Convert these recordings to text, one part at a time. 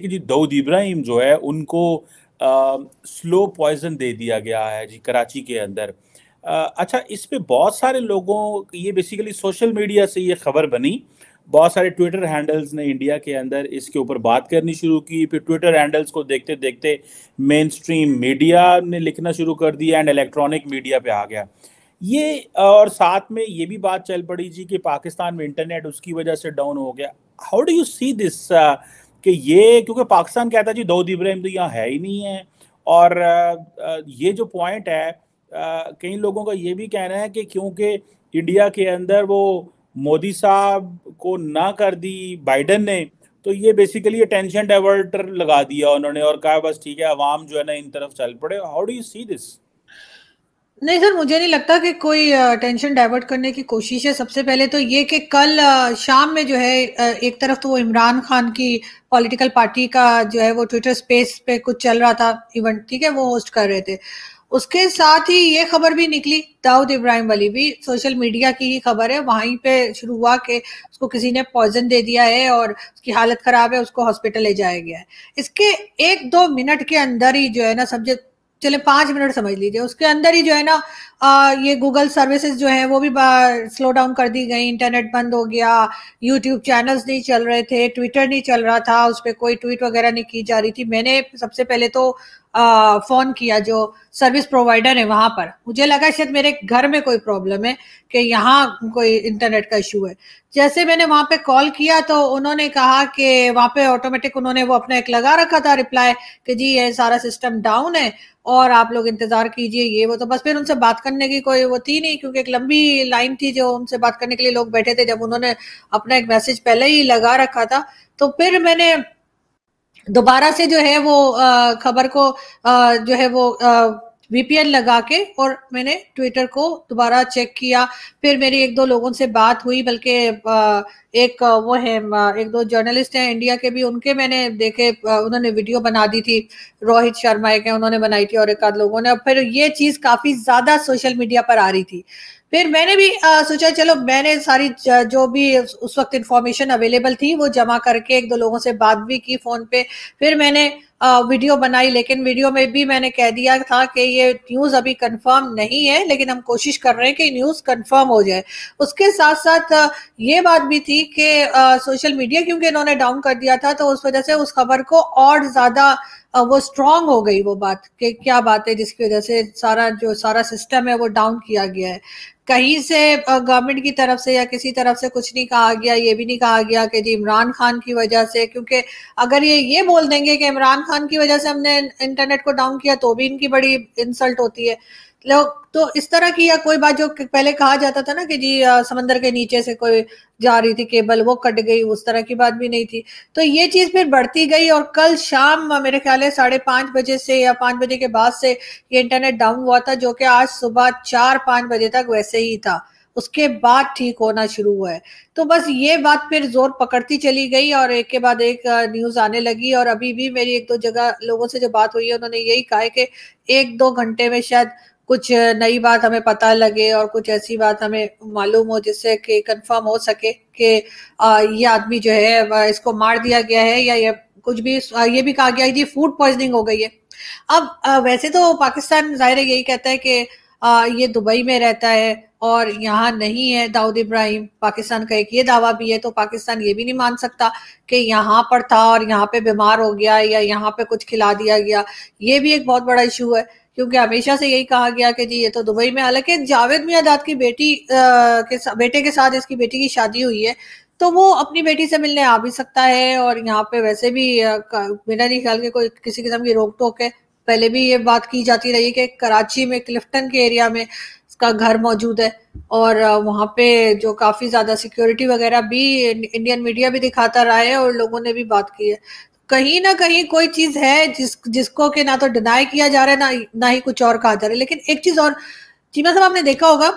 कि जी दाऊद इब्राहिम जो है उनको आ, स्लो पॉइजन दे दिया गया है जी कराची के अंदर आ, अच्छा इस पर बहुत सारे लोगों ये बेसिकली सोशल मीडिया से ये खबर बनी बहुत सारे ट्विटर हैंडल्स ने इंडिया के अंदर इसके ऊपर बात करनी शुरू की फिर ट्विटर हैंडल्स को देखते देखते मेन स्ट्रीम मीडिया ने लिखना शुरू कर दिया एंड इलेक्ट्रॉनिक मीडिया पे आ गया ये और साथ में ये भी बात चल पड़ी जी कि पाकिस्तान में इंटरनेट उसकी वजह से डाउन हो गया how do you see this कि ये क्योंकि पाकिस्तान कहता है जी दाऊद इब्राहिम तो यहाँ है ही नहीं है और ये जो पॉइंट है कई लोगों का ये भी कहना है कि क्योंकि इंडिया के अंदर वो मोदी साहब को ना कर दी बाइडन ने तो ये बेसिकली ये टेंशन डाइवर्टर लगा दिया उन्होंने और कहा बस ठीक है आवाम जो है ना इन तरफ चल पड़े how do you see this नहीं सर मुझे नहीं लगता कि कोई टेंशन डाइवर्ट करने की कोशिश है सबसे पहले तो ये कि कल शाम में जो है एक तरफ तो वो इमरान खान की पॉलिटिकल पार्टी का जो है वो ट्विटर स्पेस पे कुछ चल रहा था इवेंट ठीक है वो होस्ट कर रहे थे उसके साथ ही ये खबर भी निकली दाऊद इब्राहिम वाली भी सोशल मीडिया की ही खबर है वहीं पे शुरू हुआ कि उसको किसी ने पॉइजन दे दिया है और उसकी हालत खराब है उसको हॉस्पिटल ले जाया गया है इसके एक दो मिनट के अंदर ही जो है ना सब्जेक्ट चले पाँच मिनट समझ लीजिए उसके अंदर ही जो है ना आ, ये गूगल सर्विसेज जो है वो भी स्लो डाउन कर दी गई इंटरनेट बंद हो गया यूट्यूब चैनल्स नहीं चल रहे थे ट्विटर नहीं चल रहा था उस पर कोई ट्वीट वगैरह नहीं की जा रही थी मैंने सबसे पहले तो फ़ोन किया जो सर्विस प्रोवाइडर है वहां पर मुझे लगा शायद मेरे घर में कोई प्रॉब्लम है कि यहाँ कोई इंटरनेट का इशू है जैसे मैंने वहाँ पे कॉल किया तो उन्होंने कहा कि वहाँ पे ऑटोमेटिक उन्होंने वो अपना एक लगा रखा था रिप्लाई कि जी ये सारा सिस्टम डाउन है और आप लोग इंतजार कीजिए ये वो तो बस फिर उनसे बात करने की कोई वो थी नहीं क्योंकि एक लंबी लाइन थी जो उनसे बात करने के लिए लोग बैठे थे जब उन्होंने अपना एक मैसेज पहले ही लगा रखा था तो फिर मैंने दोबारा से जो है वो खबर को जो है वो वीपीएन लगा के और मैंने ट्विटर को दोबारा चेक किया फिर मेरी एक दो लोगों से बात हुई बल्कि एक वो है एक दो जर्नलिस्ट हैं इंडिया के भी उनके मैंने देखे उन्होंने वीडियो बना दी थी रोहित शर्मा एक उन्होंने बनाई थी और एक आध लोगों ने फिर ये चीज़ काफ़ी ज़्यादा सोशल मीडिया पर आ रही थी फिर मैंने भी सोचा चलो मैंने सारी जो भी उस वक्त इन्फॉर्मेशन अवेलेबल थी वो जमा करके एक दो लोगों से बात भी की फ़ोन पे फिर मैंने वीडियो बनाई लेकिन वीडियो में भी मैंने कह दिया था कि ये न्यूज़ अभी कंफर्म नहीं है लेकिन हम कोशिश कर रहे हैं कि न्यूज़ कंफर्म हो जाए उसके साथ साथ ये बात भी थी कि सोशल मीडिया क्योंकि इन्होंने डाउन कर दिया था तो उस वजह से उस खबर को और ज़्यादा वो स्ट्रांग हो गई वो बात कि क्या बात है जिसकी वजह से सारा जो सारा सिस्टम है वो डाउन किया गया है कहीं से गवर्नमेंट की तरफ से या किसी तरफ से कुछ नहीं कहा गया ये भी नहीं कहा गया कि जी इमरान खान की वजह से क्योंकि अगर ये ये बोल देंगे कि इमरान खान की वजह से हमने इंटरनेट को डाउन किया तो भी इनकी बड़ी इंसल्ट होती है लोग तो इस तरह की या कोई बात जो पहले कहा जाता था ना कि जी समंदर के नीचे से कोई जा रही थी केबल वो कट गई उस तरह की बात भी नहीं थी तो ये चीज फिर बढ़ती गई और कल शाम मेरे ख्याल है साढ़े पांच बजे से या पांच बजे के बाद से ये इंटरनेट डाउन हुआ था जो कि आज सुबह चार पांच बजे तक वैसे ही था उसके बाद ठीक होना शुरू हुआ है तो बस ये बात फिर जोर पकड़ती चली गई और एक के बाद एक न्यूज आने लगी और अभी भी मेरी एक दो जगह लोगों से जो बात हुई है उन्होंने यही कहा है कि एक दो घंटे में शायद कुछ नई बात हमें पता लगे और कुछ ऐसी बात हमें मालूम हो जिससे कि कंफर्म हो सके कि ये आदमी जो है इसको मार दिया गया है या ये कुछ भी ये भी कहा गया है जी फूड पॉइजनिंग हो गई है अब वैसे तो पाकिस्तान जाहिर यही कहता है कि आ, ये दुबई में रहता है और यहाँ नहीं है दाऊद इब्राहिम पाकिस्तान का एक ये दावा भी है तो पाकिस्तान ये भी नहीं मान सकता कि यहाँ पर था और यहाँ पे बीमार हो गया या यहाँ पे कुछ खिला दिया गया ये भी एक बहुत बड़ा इशू है क्योंकि हमेशा से यही कहा गया कि जी ये तो दुबई में हालांकि जावेद मियादाद की बेटी आ, के बेटे के साथ इसकी बेटी की शादी हुई है तो वो अपनी बेटी से मिलने आ भी सकता है और यहाँ पे वैसे भी मेरा नहीं ख्याल कि कोई किसी किस्म की रोक टोक है पहले भी ये बात की जाती रही कि कराची में क्लिफ्टन के एरिया में इसका घर मौजूद है और वहाँ पे जो काफ़ी ज़्यादा सिक्योरिटी वगैरह भी इंडियन मीडिया भी दिखाता रहा है और लोगों ने भी बात की है कहीं ना कहीं कोई चीज़ है जिस जिसको कि ना तो डिनाई किया जा रहा है ना ना ही कुछ और कहा जा रहा है लेकिन एक चीज़ और चीमा साहब आपने देखा होगा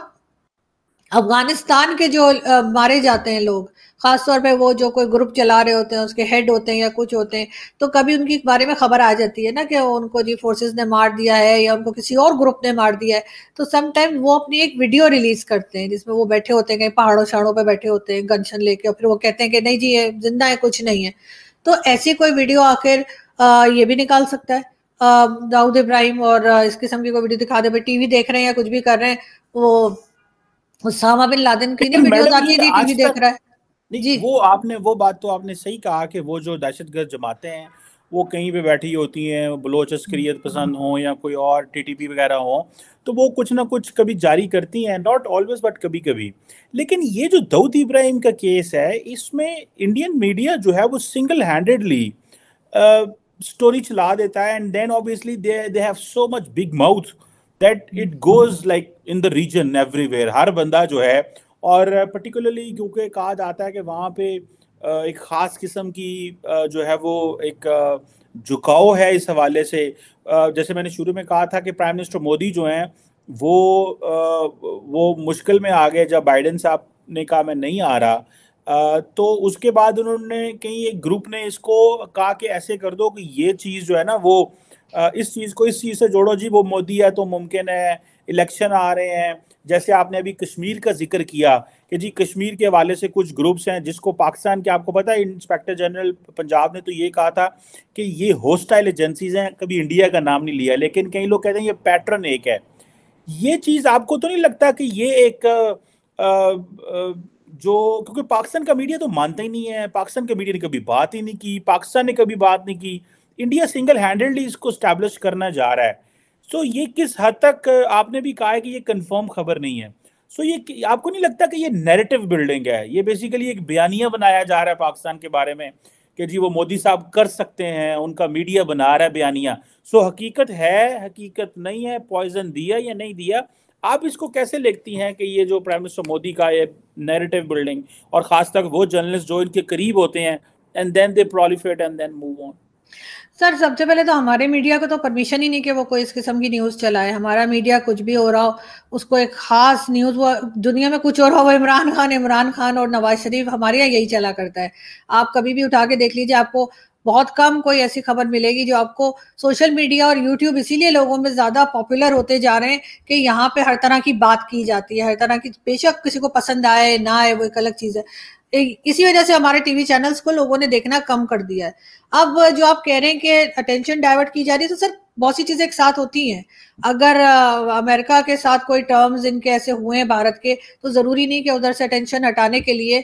अफगानिस्तान के जो आ, मारे जाते हैं लोग खासतौर पे वो जो कोई ग्रुप चला रहे होते हैं उसके हेड होते हैं या कुछ होते हैं तो कभी उनके बारे में खबर आ जाती है ना कि उनको जी फोर्सेस ने मार दिया है या उनको किसी और ग्रुप ने मार दिया है तो समटाइम वो अपनी एक वीडियो रिलीज करते हैं जिसमें वो बैठे होते हैं कहीं पहाड़ों शहाड़ों पर बैठे होते हैं गनशन लेके और फिर वो कहते हैं कि नहीं जी ये जिंदा है कुछ नहीं है तो ऐसी कोई वीडियो आखिर ये भी निकाल सकता है दाऊद इब्राहिम और इस किस्म की कोई वीडियो दिखा दे भाई टीवी देख रहे हैं या कुछ भी कर रहे हैं वो उसामा बिन लादेन की नहीं वीडियोस आती थी टीवी देख रहा है नहीं जी वो आपने वो बात तो आपने सही कहा कि वो जो दहशतगर्द जमाते हैं वो कहीं पे बैठी होती हैं बलोच अस्करियत पसंद हो या कोई और टीटीपी वगैरह हो तो वो कुछ ना कुछ कभी जारी करती हैं नॉट ऑलवेज बट कभी कभी लेकिन ये जो दाऊद इब्राहिम का केस है इसमें इंडियन मीडिया जो है वो सिंगल हैंडेडली स्टोरी चला देता है and then obviously they they have so much big mouth that it goes like in the reason everywhere हर बंदा जो है और पर्टिकुलरली क्योंकि कहा जाता है कि वहाँ पे एक ख़ास किस्म की जो है वो एक झुकाव है इस हवाले से जैसे मैंने शुरू में कहा था कि प्राइम मिनिस्टर मोदी जो हैं वो वो मुश्किल में आ गए जब बाइडन साहब ने कहा मैं नहीं आ रहा तो उसके बाद उन्होंने कहीं एक ग्रुप ने इसको कहा कि ऐसे कर दो कि ये चीज़ जो है ना वो इस चीज़ को इस चीज़ से जोड़ो जी वो मोदी है तो मुमकिन है इलेक्शन आ रहे हैं जैसे आपने अभी कश्मीर का जिक्र किया कि जी कश्मीर के हवाले से कुछ ग्रुप्स हैं जिसको पाकिस्तान के आपको पता है इंस्पेक्टर जनरल पंजाब ने तो ये कहा था कि ये होस्टाइल एजेंसीज हैं कभी इंडिया का नाम नहीं लिया लेकिन कई लोग कहते हैं ये पैटर्न एक है ये चीज़ आपको तो नहीं लगता कि ये एक आ, आ, जो क्योंकि पाकिस्तान का मीडिया तो मानता ही नहीं है पाकिस्तान का मीडिया ने कभी बात ही नहीं की पाकिस्तान ने कभी बात नहीं की इंडिया सिंगल हैंडेडली इसको स्टैब्लिश करना जा रहा है सो ये किस हद तक आपने भी कहा है कि ये कंफर्म खबर नहीं है सो ये आपको नहीं लगता कि ये नैरेटिव बिल्डिंग है ये बेसिकली एक बयानिया बनाया जा रहा है पाकिस्तान के बारे में कि जी वो मोदी साहब कर सकते हैं उनका मीडिया बना रहा है बयानिया सो हकीकत है हकीकत नहीं है पॉइजन दिया या नहीं दिया आप इसको कैसे लिखती हैं कि ये जो प्राइम मिनिस्टर मोदी का ये नैरेटिव बिल्डिंग और ख़ास वो जर्नलिस्ट जो इनके करीब होते हैं and then they proliferate and then move on sir सबसे पहले तो हमारे मीडिया को तो परमिशन ही नहीं कि वो कोई इस किस्म की न्यूज़ चलाए हमारा मीडिया कुछ भी हो रहा हो उसको एक ख़ास न्यूज़ वो दुनिया में कुछ हो रहा हो इमरान खान इमरान खान और नवाज शरीफ हमारे यहाँ यही चला करता है आप कभी भी उठा के देख लीजिए आपको बहुत कम कोई ऐसी खबर मिलेगी जो आपको सोशल मीडिया और यूट्यूब इसीलिए लोगों में ज़्यादा पॉपुलर होते जा रहे हैं कि यहाँ पे हर तरह की बात की जाती है हर तरह की बेशक किसी को पसंद आए ना आए वो एक अलग चीज़ है इसी वजह से हमारे टीवी चैनल्स को लोगों ने देखना कम कर दिया है अब जो आप कह रहे हैं कि अटेंशन डाइवर्ट की जा रही है तो सर बहुत सी चीजें एक साथ होती हैं अगर अमेरिका के साथ कोई टर्म्स इनके ऐसे हुए हैं भारत के तो जरूरी नहीं कि उधर से अटेंशन हटाने के लिए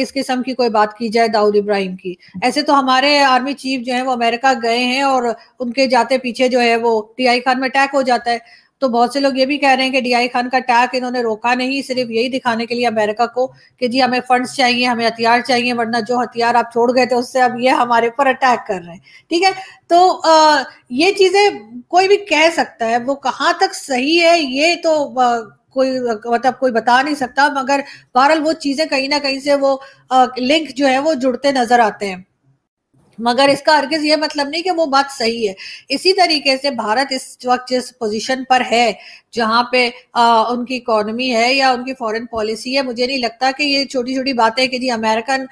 इस किस्म की कोई बात की जाए दाऊद इब्राहिम की ऐसे तो हमारे आर्मी चीफ जो है वो अमेरिका गए हैं और उनके जाते पीछे जो है वो टीआई खान में अटैक हो जाता है तो बहुत से लोग ये भी कह रहे हैं कि डीआई खान का अटैक इन्होंने रोका नहीं सिर्फ यही दिखाने के लिए अमेरिका को कि जी हमें फंड्स चाहिए हमें हथियार चाहिए वरना जो हथियार आप छोड़ गए थे उससे अब ये हमारे ऊपर अटैक कर रहे हैं ठीक है तो आ, ये चीजें कोई भी कह सकता है वो कहाँ तक सही है ये तो आ, कोई मतलब कोई बता नहीं सकता मगर बहरहाल वो चीजें कहीं ना कहीं से वो लिंक जो है वो जुड़ते नजर आते हैं मगर इसका हरगिज ये मतलब नहीं कि वो बात सही है इसी तरीके से भारत इस वक्त जिस पोजीशन पर है जहाँ पे आ, उनकी इकोनॉमी है या उनकी फॉरेन पॉलिसी है मुझे नहीं लगता कि ये छोटी छोटी बातें कि जी अमेरिकन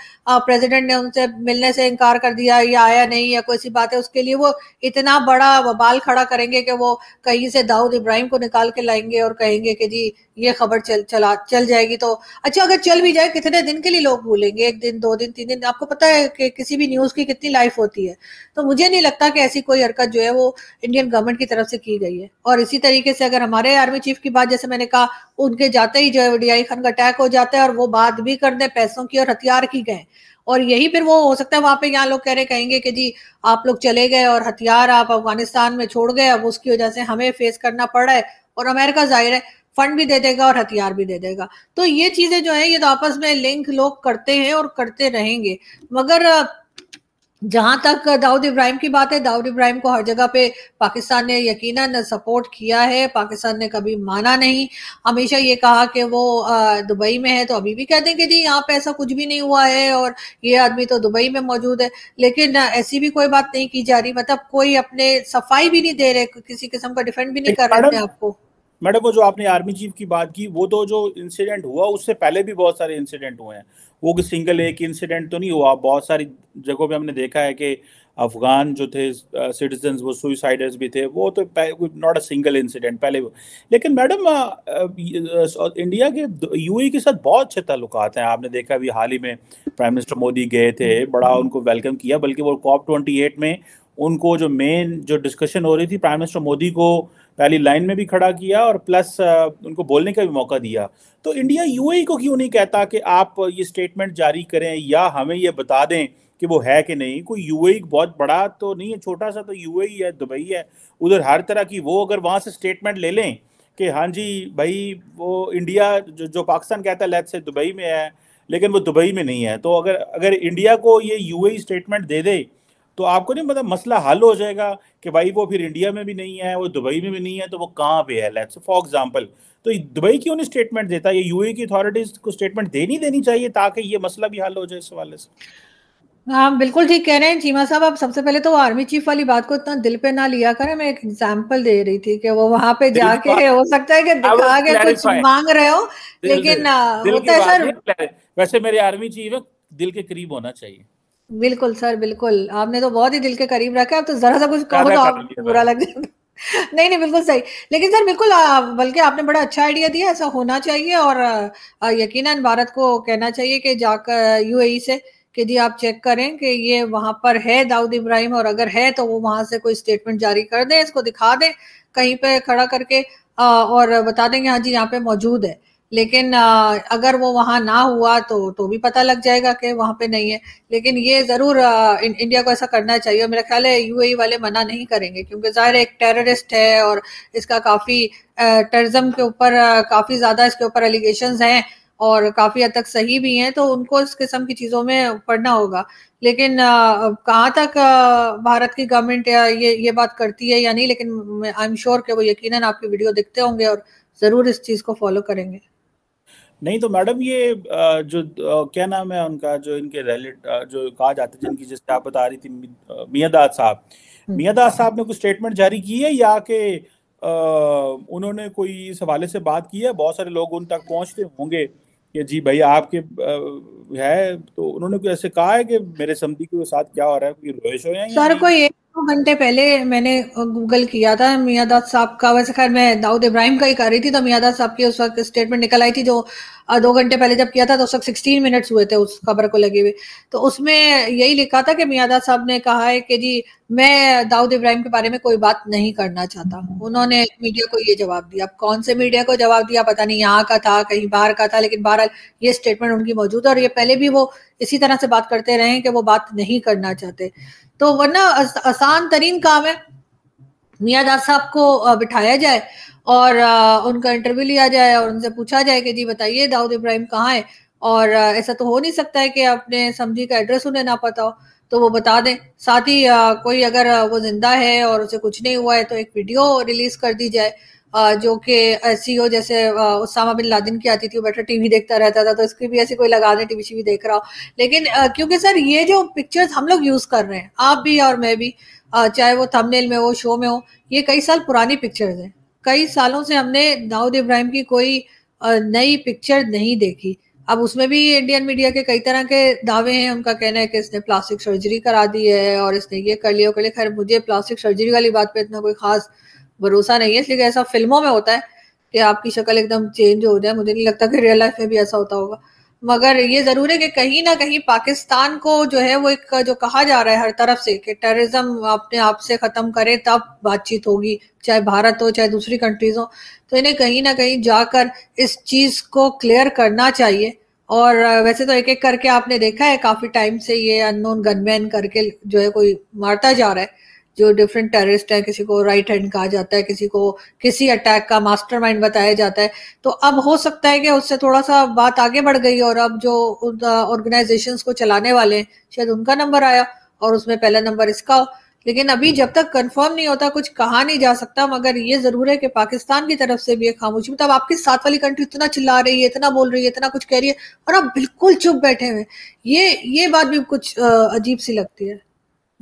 प्रेसिडेंट ने उनसे मिलने से इनकार कर दिया या आया नहीं या कोई सी बात है उसके लिए वो इतना बड़ा बबाल खड़ा करेंगे कि वो कहीं से दाऊद इब्राहिम को निकाल के लाएंगे और कहेंगे कि जी ये खबर चल चला चल जाएगी तो अच्छा अगर चल भी जाए कितने दिन के लिए लोग भूलेंगे एक दिन दो दिन तीन दिन आपको पता है कि किसी भी न्यूज़ की कितनी लाइफ होती है तो मुझे नहीं लगता कि ऐसी कोई हरकत जो है वो इंडियन गवर्नमेंट की तरफ से की गई है और इसी तरीके से अगर हमारे बड़े आर्मी चीफ की बात जैसे मैंने कहा उनके जाते ही जो है डीआई खान का अटैक हो जाता है और वो बात भी कर दे पैसों की और हथियार की गए और यही फिर वो हो सकता है वहां पे यहाँ लोग कह रहे कहेंगे कि जी आप लोग चले गए और हथियार आप अफगानिस्तान में छोड़ गए अब उसकी वजह से हमें फेस करना पड़ रहा है और अमेरिका जाहिर है फंड भी दे देगा और हथियार भी दे देगा तो ये चीजें जो है ये तो आपस में लिंक लोग करते हैं और करते रहेंगे मगर जहां तक दाऊद इब्राहिम की बात है दाऊद इब्राहिम को हर जगह पे पाकिस्तान ने यकीनन सपोर्ट किया है पाकिस्तान ने कभी माना नहीं हमेशा ये कहा कि वो दुबई में है तो अभी भी कहते हैं कि जी यहाँ पे ऐसा कुछ भी नहीं हुआ है और ये आदमी तो दुबई में मौजूद है लेकिन ऐसी भी कोई बात नहीं की जा रही मतलब कोई अपने सफाई भी नहीं दे रहे किसी किस्म का डिफेंड भी नहीं कर रहे थे आपको मैडम वो जो आपने आर्मी चीफ की बात की वो तो जो इंसिडेंट हुआ उससे पहले भी बहुत सारे इंसिडेंट हुए हैं वो सिंगल एक इंसिडेंट तो नहीं हुआ बहुत सारी जगहों पे हमने देखा है कि अफगान जो थे सिटीजन वो सुइसाइडर्स भी थे वो तो नॉट अ सिंगल इंसिडेंट पहले वो लेकिन मैडम इंडिया के यू e के साथ बहुत अच्छे ताल्लुक हैं आपने देखा अभी हाल ही में प्राइम मिनिस्टर मोदी गए थे बड़ा उनको वेलकम किया बल्कि वो कॉप ट्वेंटी एट में उनको जो मेन जो डिस्कशन हो रही थी प्राइम मिनिस्टर मोदी को पहली लाइन में भी खड़ा किया और प्लस उनको बोलने का भी मौका दिया तो इंडिया यूएई e को क्यों नहीं कहता कि आप ये स्टेटमेंट जारी करें या हमें ये बता दें कि वो है कि नहीं कोई यू e बहुत बड़ा तो नहीं है छोटा सा तो यू e है दुबई है उधर हर तरह की वो अगर वहाँ से स्टेटमेंट ले लें कि हाँ जी भाई वो इंडिया जो जो पाकिस्तान कहता है लेट से दुबई में है लेकिन वो दुबई में नहीं है तो अगर अगर इंडिया को ये यूएई स्टेटमेंट दे दे तो आपको नहीं मतलब मसला हल हो जाएगा कि भाई वो फिर इंडिया में भी नहीं है वो दुबई में भी नहीं है तो वो कहाँ पे है लेट्स फॉर एग्जांपल तो दुबई क्यों नहीं स्टेटमेंट देता है यू की अथॉरिटीज को स्टेटमेंट देनी देनी चाहिए ताकि ये मसला भी हल हो जाए इस हवाले से हाँ बिल्कुल ठीक कह रहे हैं चीमा साहब आप सबसे पहले तो आर्मी चीफ वाली बात को इतना दिल पे ना लिया करें मैं एक एग्जांपल दे रही थी कि वो वहां पे जाके हो सकता है कि दिखा के कुछ मांग रहे हो लेकिन होता है सर वैसे मेरे आर्मी चीफ है दिल के करीब होना चाहिए बिल्कुल सर बिल्कुल आपने तो बहुत ही दिल के करीब रखा है तो जरा सा कुछ कहो तो बुरा लग जाएगा नहीं नहीं बिल्कुल सही लेकिन सर बिल्कुल बल्कि आपने बड़ा अच्छा आइडिया दिया ऐसा होना चाहिए और यकीनन भारत को कहना चाहिए कि जाकर यूएई से कि जी आप चेक करें कि ये वहां पर है दाऊद इब्राहिम और अगर है तो वो वहां से कोई स्टेटमेंट जारी कर दें इसको दिखा दें कहीं पे खड़ा करके और बता दें कि हाँ जी यहाँ पे मौजूद है लेकिन अगर वो वहां ना हुआ तो तो भी पता लग जाएगा कि वहाँ पे नहीं है लेकिन ये ज़रूर इंडिया को ऐसा करना चाहिए और मेरा ख्याल है यूएई वाले मना नहीं करेंगे क्योंकि ज़ाहिर एक टेररिस्ट है और इसका काफ़ी टेरिज्म के ऊपर काफ़ी ज़्यादा इसके ऊपर एलिगेशन हैं और काफ़ी हद तक सही भी हैं तो उनको इस किस्म की चीज़ों में पढ़ना होगा लेकिन कहाँ तक भारत की गवर्नमेंट ये ये बात करती है या नहीं लेकिन आई एम श्योर कि वो यकीनन आपकी वीडियो देखते होंगे और ज़रूर इस चीज़ को फॉलो करेंगे नहीं तो मैडम ये जो क्या नाम है उनका जो इनके रिलेटिव जो कहा जाता है जिनकी जिससे आप बता रही थी मियादाद साहब हम्म। मियादाद साहब ने कुछ स्टेटमेंट जारी की है या के उन्होंने कोई इस हवाले से बात की है बहुत सारे लोग उन तक पहुंचते होंगे कि जी भाई आपके है तो उन्होंने कोई ऐसे कहा है कि मेरे समी के साथ क्या हो रहा है रोहेश हो हो सर कोई एक दो घंटे पहले मैंने गूगल किया था मियादाद साहब का वैसे खैर मैं दाऊद इब्राहिम का ही कर रही थी तो मियादाद साहब की उस वक्त स्टेटमेंट निकल आई थी जो दो घंटे पहले जब किया था तो उस वक्त सिक्सटीन मिनट्स हुए थे उस खबर को लगे हुए तो उसमें यही लिखा था कि मियादा साहब ने कहा है कि जी मैं दाऊद इब्राहिम के बारे में कोई बात नहीं करना चाहता उन्होंने मीडिया को ये जवाब दिया अब कौन से मीडिया को जवाब दिया पता नहीं यहाँ का था कहीं बाहर का था लेकिन बहरहाल ये स्टेटमेंट उनकी मौजूद है और ये पहले भी वो इसी तरह से बात करते रहे कि वो बात नहीं करना चाहते तो वरना आसान तरीन काम है मियाँ साहब को बिठाया जाए और आ, उनका इंटरव्यू लिया जाए और उनसे पूछा जाए कि जी बताइए दाऊद इब्राहिम कहाँ है और ऐसा तो हो नहीं सकता है कि अपने समझी का एड्रेस उन्हें ना पता हो तो वो बता दें साथ ही आ, कोई अगर वो जिंदा है और उसे कुछ नहीं हुआ है तो एक वीडियो रिलीज कर दी जाए जो कि ऐसी हो e जैसे उसामा बिन लादिन की आती थी वो बैठा टीवी देखता रहता था तो इसकी भी ऐसी कोई लगा दें टीवी शीवी देख रहा हो लेकिन क्योंकि सर ये जो पिक्चर्स हम लोग यूज कर रहे हैं आप भी और मैं भी चाहे वो थंबनेल में हो शो में हो ये कई साल पुरानी पिक्चर्स हैं कई सालों से हमने दाऊद इब्राहिम की कोई नई पिक्चर नहीं देखी अब उसमें भी इंडियन मीडिया के कई तरह के दावे हैं उनका कहना है कि इसने प्लास्टिक सर्जरी करा दी है और इसने ये कर लिया कर लिया खैर मुझे प्लास्टिक सर्जरी वाली बात पे इतना कोई खास भरोसा नहीं है इसलिए ऐसा फिल्मों में होता है कि आपकी शक्ल एकदम चेंज हो जाए मुझे नहीं लगता कि रियल लाइफ में भी ऐसा होता होगा मगर ये जरूर है कि कहीं ना कहीं पाकिस्तान को जो है वो एक जो कहा जा रहा है हर तरफ से कि टेररिज्म अपने आप से खत्म करे तब बातचीत होगी चाहे भारत हो चाहे दूसरी कंट्रीज हो तो इन्हें कहीं ना कहीं जाकर इस चीज को क्लियर करना चाहिए और वैसे तो एक एक करके आपने देखा है काफी टाइम से ये अननोन गनमैन करके जो है कोई मारता जा रहा है जो डिफरेंट टेररिस्ट हैं किसी को राइट हैंड कहा जाता है किसी को किसी अटैक का मास्टरमाइंड बताया जाता है तो अब हो सकता है कि उससे थोड़ा सा बात आगे बढ़ गई और अब जो ऑर्गेनाइजेशंस को चलाने वाले हैं शायद उनका नंबर आया और उसमें पहला नंबर इसका हो लेकिन अभी जब तक कंफर्म नहीं होता कुछ कहा नहीं जा सकता मगर ये जरूर है कि पाकिस्तान की तरफ से भी एक खामोशी मतलब आपकी साथ वाली कंट्री इतना चिल्ला रही है इतना बोल रही है इतना कुछ कह रही है और आप बिल्कुल चुप बैठे हुए ये ये बात भी कुछ अजीब सी लगती है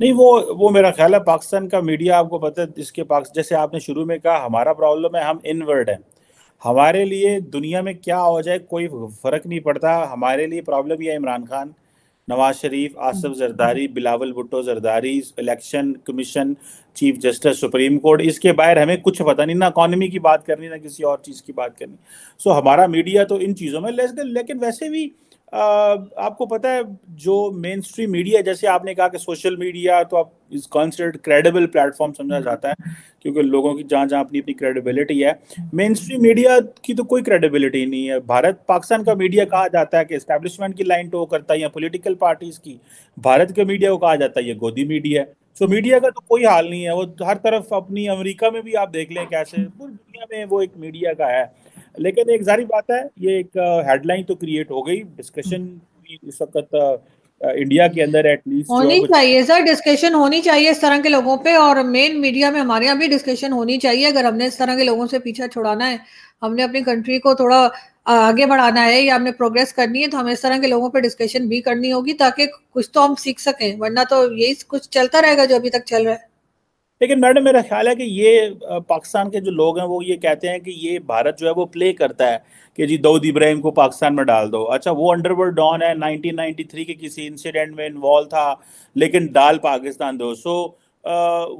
नहीं वो वो मेरा ख्याल है पाकिस्तान का मीडिया आपको पता है इसके पास जैसे आपने शुरू में कहा हमारा प्रॉब्लम है हम इनवर्ड हैं हमारे लिए दुनिया में क्या हो जाए कोई फ़र्क नहीं पड़ता हमारे लिए प्रॉब्लम यह Imran Khan Nawaz Sharif Asif Zardari Bilawal Bhutto Zardari election commission chief justice supreme court इसके बाहर हमें कुछ पता नहीं ना इकॉनमी की बात करनी ना किसी और चीज़ की बात करनी सो हमारा मीडिया तो इन चीज़ों में लेकिन वैसे भी आपको पता है जो मेन स्ट्रीम मीडिया जैसे आपने कहा कि सोशल मीडिया तो आप इज कॉन्सिडर्ड क्रेडिबल प्लेटफॉर्म समझा हम्म। जाता है क्योंकि लोगों की जहाँ जहाँ अपनी अपनी क्रेडिबिलिटी है मेन स्ट्रीम मीडिया की तो कोई क्रेडिबिलिटी नहीं है भारत पाकिस्तान का मीडिया हम्म। कहा जाता है कि इस्टेब्लिशमेंट की लाइन टो करता है या पोलिटिकल पार्टीज की भारत के मीडिया को कहा जाता है ये गोदी मीडिया है सो so, मीडिया का तो कोई हाल नहीं है वो हर तरफ अपनी अमेरिका में भी आप देख लें कैसे पूरी दुनिया में वो एक मीडिया का है लेकिन एक जारी बात है ये एक हेडलाइन तो क्रिएट हो गई डिस्कशन हम्म। इस वक्त इंडिया के अंदर एटलीस्ट होनी चाहिए सर डिस्कशन होनी चाहिए इस तरह के लोगों पे और मेन मीडिया में हमारे यहाँ भी डिस्कशन होनी चाहिए अगर हमने इस तरह के लोगों से पीछा छुड़ाना है हमने अपनी कंट्री को थोड़ा आगे बढ़ाना है या हमने प्रोग्रेस करनी है तो हमें इस तरह के लोगों पर डिस्कशन भी करनी होगी ताकि कुछ तो हम सीख सकें वरना तो यही कुछ चलता रहेगा जो अभी तक चल रहा है लेकिन मैडम मेरा ख्याल है कि ये पाकिस्तान के जो लोग हैं वो ये कहते हैं कि ये भारत जो है वो प्ले करता है कि जी दाऊद इब्राहिम को पाकिस्तान में डाल दो अच्छा वो अंडरवर्ल्ड डॉन है 1993 के किसी इंसिडेंट में इन्वॉल्व था लेकिन डाल पाकिस्तान दो सो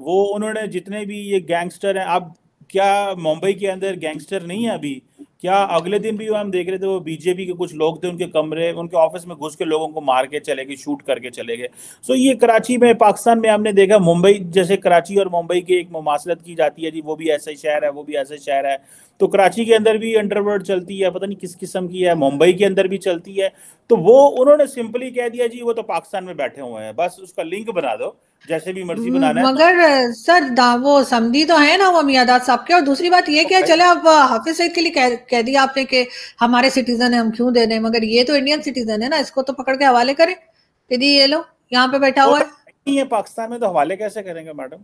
वो उन्होंने जितने भी ये गैंगस्टर हैं अब क्या मुंबई के अंदर गैंगस्टर नहीं है अभी क्या अगले दिन भी हम देख रहे थे वो बीजेपी के कुछ लोग थे उनके कमरे उनके ऑफिस में घुस के लोगों को मार के चले गए शूट करके चले गए सो ये कराची में पाकिस्तान में हमने देखा मुंबई जैसे कराची और मुंबई की एक मुमासलत की जाती है जी वो भी ऐसे शहर है वो भी ऐसे शहर है तो कराची के अंदर भी अंडरवर्ल्ड चलती है पता नहीं किस किस्म की है मुंबई के अंदर भी चलती है तो वो उन्होंने सिंपली कह दिया जी वो तो पाकिस्तान में बैठे हुए हैं बस उसका लिंक बना दो जैसे भी मर्जी हम्म, बनाना है तो मगर सर वो समझी तो है ना वो मियादाद साहब के और दूसरी बात ये क्या चले अब हाफिज सईद के लिए कह, कह दिया आपने कि हमारे सिटीजन है हम क्यों दे रहे हैं मगर ये तो इंडियन सिटीजन है ना इसको तो पकड़ के हवाले करें यदि ये लो यहाँ पे बैठा हुआ तो है पाकिस्तान में तो हवाले कैसे करेंगे मैडम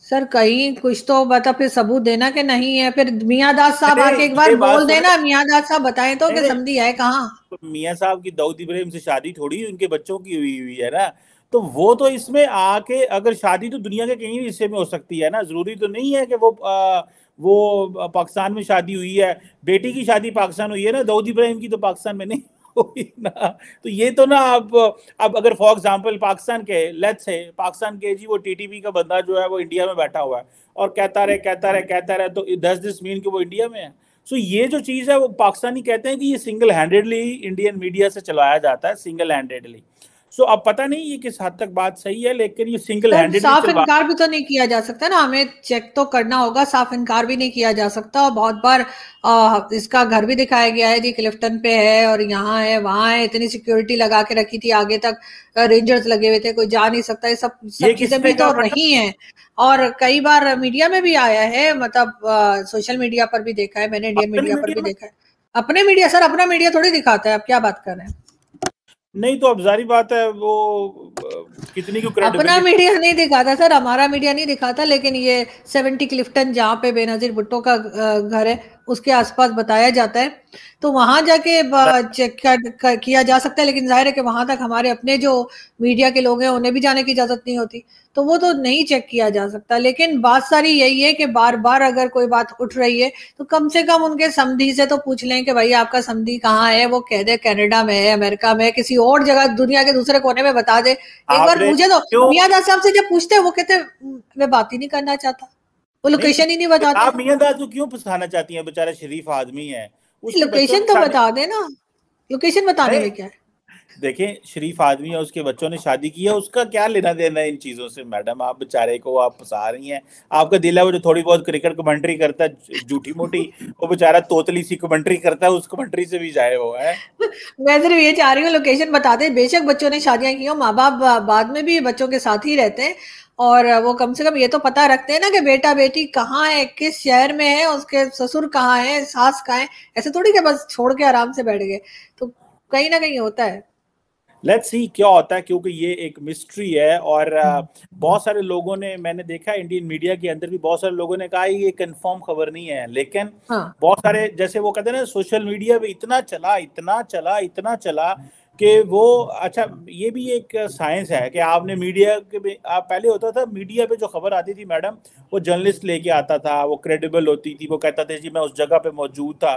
सर कहीं कुछ तो बता मतलब फिर सबूत देना के नहीं है फिर मियाँ दास साहब आके एक बार बोल देना मियाँ दास साहब बताए तो कि समझी है कहाँ तो मियाँ साहब की दाऊद इब्राहिम से शादी थोड़ी उनके बच्चों की हुई हुई है ना तो वो तो इसमें आके अगर शादी तो दुनिया के कहीं भी हिस्से में हो सकती है ना जरूरी तो नहीं है कि वो आ, वो पाकिस्तान में शादी हुई है बेटी की शादी पाकिस्तान हुई है ना दाऊद इब्राहिम की तो पाकिस्तान में नहीं कोई ना तो ये तो ना आप अब अगर फॉर एग्जाम्पल पाकिस्तान के लेट्स से पाकिस्तान के जी वो टीटीपी का बंदा जो है वो इंडिया में बैठा हुआ है और कहता रहे कहता रहे कहता रहे तो दस दिस मीन कि वो इंडिया में है सो ये जो चीज़ है वो पाकिस्तानी कहते हैं कि ये सिंगल हैंडेडली इंडियन मीडिया से चलाया जाता है सिंगल हैंडेडली सो अब पता नहीं ये किस हद तक बात सही है लेकिन ये सिंगल हैंडेड साफ तो इनकार भी तो नहीं किया जा सकता ना हमें चेक तो करना होगा साफ इनकार भी नहीं किया जा सकता और बहुत बार इसका घर भी दिखाया गया है जी क्लिफ्टन पे है और यहाँ है वहां है इतनी सिक्योरिटी लगा के रखी थी आगे तक रेंजर्स लगे हुए थे कोई जा नहीं सकता ये सब चीजें भी तो नहीं है और कई बार मीडिया में भी आया है मतलब सोशल मीडिया पर भी देखा है मैंने इंडियन मीडिया पर भी देखा है अपने मीडिया सर अपना मीडिया थोड़ी दिखाता है आप क्या बात कर रहे हैं नहीं तो अब जारी बात है वो कितनी क्यों अपना मीडिया नहीं दिखाता सर हमारा मीडिया नहीं दिखाता लेकिन ये सेवेंटी क्लिफ्टन जहाँ पे बेनजीर भुट्टो का घर है उसके आसपास बताया जाता है तो वहां जाके चेक किया जा सकता है लेकिन जाहिर है कि वहां तक हमारे अपने जो मीडिया के लोग हैं उन्हें भी जाने की इजाजत नहीं होती तो वो तो नहीं चेक किया जा सकता लेकिन बात सारी यही है कि बार बार अगर कोई बात उठ रही है तो कम से कम उनके समधी से तो पूछ लें कि भाई आपका समधी कहाँ है वो कह दे कैनेडा में है अमेरिका में किसी और जगह दुनिया के दूसरे कोने में बता दे एक बार मुझे तो मियादा साहब से जब पूछते हैं वो कहते मैं बात ही नहीं करना चाहता वो लोकेशन ही नहीं बताते आप मियां दाद को क्यों फंसाना चाहती हैं बेचारा शरीफ आदमी है लोकेशन तो बता देना लोकेशन बताने में क्या है देखें शरीफ आदमी है उसके बच्चों ने शादी की है उसका क्या लेना देना है इन चीज़ों से मैडम आप बेचारे को आप फंसा रही हैं आपका दिल है वो जो थोड़ी बहुत क्रिकेट कमेंट्री करता है झूठी मोटी वो बेचारा तोतली सी कमेंट्री करता है उस कमेंट्री से भी जाए हुआ है मैं सिर्फ ये चाह रही हूँ लोकेशन बता दे बेशक बच्चों ने शादियां की हो माँ बाप बाद में भी बच्चों के साथ ही रहते हैं और वो कम से कम ये तो पता रखते हैं ना कि बेटा बेटी कहाँ है किस शहर में है उसके ससुर कहाँ है सास कहाँ है ऐसे थोड़ी के बस छोड़ के आराम से बैठ गए तो कहीं ना कहीं होता है लेट्स सी क्या होता है क्योंकि ये एक मिस्ट्री है और हम्म। बहुत सारे लोगों ने मैंने देखा इंडियन मीडिया के अंदर भी बहुत सारे लोगों ने कहा ये कंफर्म खबर नहीं है लेकिन हाँ। बहुत सारे जैसे वो कहते हैं ना सोशल मीडिया पे इतना चला इतना चला इतना चला कि वो अच्छा ये भी एक साइंस है कि आपने मीडिया के भी आप पहले होता था मीडिया पे जो खबर आती थी मैडम वो जर्नलिस्ट लेके आता था वो क्रेडिबल होती थी वो कहता था जी मैं उस जगह पे मौजूद था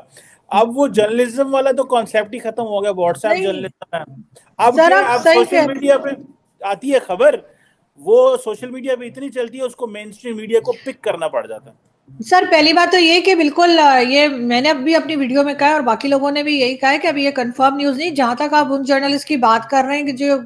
अब वो जर्नलिज्म वाला तो कॉन्सेप्ट ही खत्म हो गया व्हाट्सएप जर्नलिज्म अब आप सोशल मीडिया पे आती है खबर वो सोशल मीडिया पे इतनी चलती है उसको मेन स्ट्रीम मीडिया को पिक करना पड़ जाता है सर पहली बात तो ये कि बिल्कुल ये मैंने अभी अपनी वीडियो में कहा और बाकी लोगों ने भी यही कहा है कि अभी ये कंफर्म न्यूज़ नहीं जहां तक आप उन जर्नलिस्ट की बात कर रहे हैं कि जो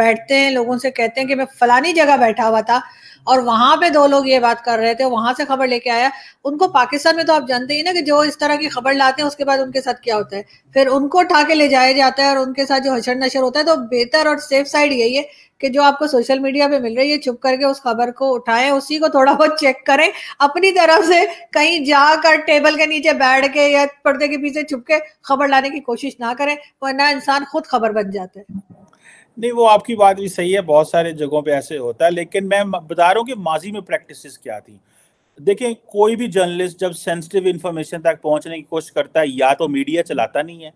बैठते हैं लोगों से कहते हैं कि मैं फलानी जगह बैठा हुआ था और वहां पे दो लोग ये बात कर रहे थे वहां से खबर लेके आया उनको पाकिस्तान में तो आप जानते ही ना कि जो इस तरह की खबर लाते हैं उसके बाद उनके साथ क्या होता है फिर उनको उठा के ले जाया जाता है और उनके साथ जो हशर नशर होता है तो बेहतर और सेफ साइड यही है कि जो आपको सोशल मीडिया पे मिल रही है छुप करके उस खबर को उठाएं उसी को थोड़ा बहुत चेक करें अपनी तरफ से कहीं जाकर टेबल के नीचे बैठ के या पर्दे के पीछे छुप के खबर लाने की कोशिश ना करें वरना इंसान खुद खबर बन जाता है नहीं वो आपकी बात भी सही है बहुत सारे जगहों पे ऐसे होता है लेकिन मैं बता रहा हूँ कि माजी में प्रैक्टिसेस क्या थी देखें कोई भी जर्नलिस्ट जब सेंसिटिव इन्फॉर्मेशन तक पहुंचने की कोशिश करता है या तो मीडिया चलाता नहीं है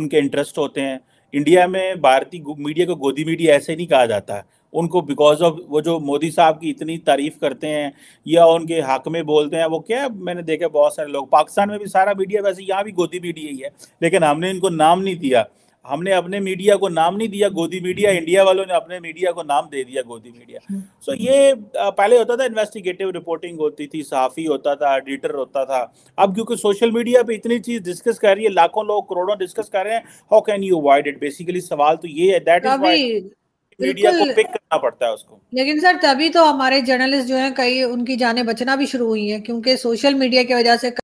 उनके इंटरेस्ट होते हैं इंडिया में भारतीय मीडिया को गोदी मीडिया ऐसे नहीं कहा जाता उनको बिकॉज ऑफ वो जो मोदी साहब की इतनी तारीफ करते हैं या उनके हक में बोलते हैं वो क्या मैंने देखा बहुत सारे लोग पाकिस्तान में भी सारा मीडिया वैसे यहाँ भी गोदी मीडिया ही है लेकिन हमने इनको नाम नहीं दिया हमने अपने मीडिया को नाम नहीं दिया गोदी मीडिया इंडिया वालों ने अपने मीडिया को नाम दे दिया गोदी मीडिया सो हम्म। so ये पहले होता था इन्वेस्टिगेटिव रिपोर्टिंग होती थी साफी होता था एडिटर होता था अब क्योंकि सोशल मीडिया पे इतनी चीज डिस्कस कर रही है लाखों लोग करोड़ों डिस्कस कर रहे हैं how can you avoid it basically सवाल तो ये है दैट इज मीडिया को पिक करना पड़ता है उसको लेकिन सर तभी तो हमारे जर्नलिस्ट जो हैं कई उनकी जाने बचना भी शुरू हुई है क्योंकि सोशल मीडिया की वजह से